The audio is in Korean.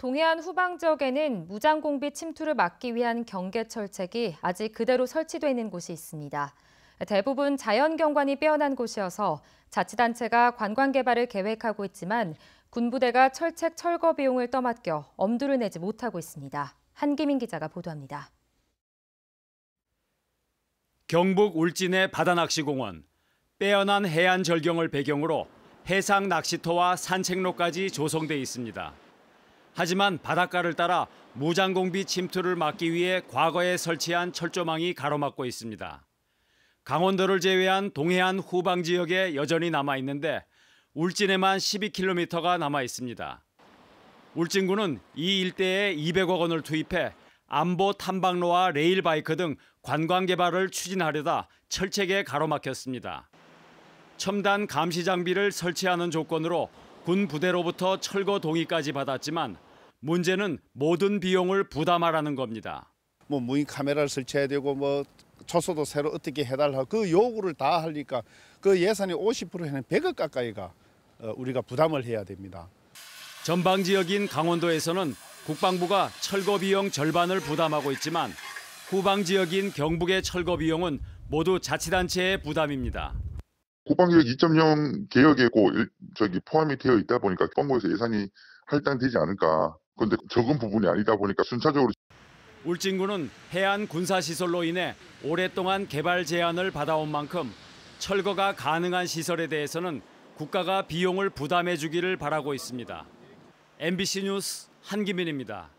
동해안 후방 지역에는 무장공비 침투를 막기 위한 경계철책이 아직 그대로 설치되어 있는 곳이 있습니다. 대부분 자연경관이 빼어난 곳이어서 자치단체가 관광개발을 계획하고 있지만 군부대가 철책 철거 비용을 떠맡겨 엄두를 내지 못하고 있습니다. 한기민 기자가 보도합니다. 경북 울진의 바다낚시공원. 빼어난 해안 절경을 배경으로 해상 낚시터와 산책로까지 조성돼 있습니다. 하지만 바닷가를 따라 무장공비 침투를 막기 위해 과거에 설치한 철조망이 가로막고 있습니다. 강원도를 제외한 동해안 후방 지역에 여전히 남아 있는데 울진에만 12km가 남아 있습니다. 울진군은 이 일대에 200억 원을 투입해 안보 탐방로와 레일 바이크 등 관광 개발을 추진하려다 철책에 가로막혔습니다. 첨단 감시 장비를 설치하는 조건으로 군 부대로부터 철거 동의까지 받았지만 문제는 모든 비용을 부담하라는 겁니다. 뭐 무인 카메라를 설치해야 되고 뭐 초소도 새로 어떻게 해달라 그 요구를 다 하니까 그 예산이 50%에는 100억 가까이가 어, 우리가 부담을 해야 됩니다. 전방 지역인 강원도에서는 국방부가 철거 비용 절반을 부담하고 있지만 후방 지역인 경북의 철거 비용은 모두 자치단체의 부담입니다. 국방계역2.0 개혁에 고 저기 포함이 되어 있다 보니까 국방부에서 예산이 할당되지 않을까 그런데 적은 부분이 아니다 보니까 순차적으로 울진군은 해안 군사시설로 인해 오랫동안 개발 제한을 받아온 만큼 철거가 가능한 시설에 대해서는 국가가 비용을 부담해 주기를 바라고 있습니다. MBC 뉴스 한기민입니다.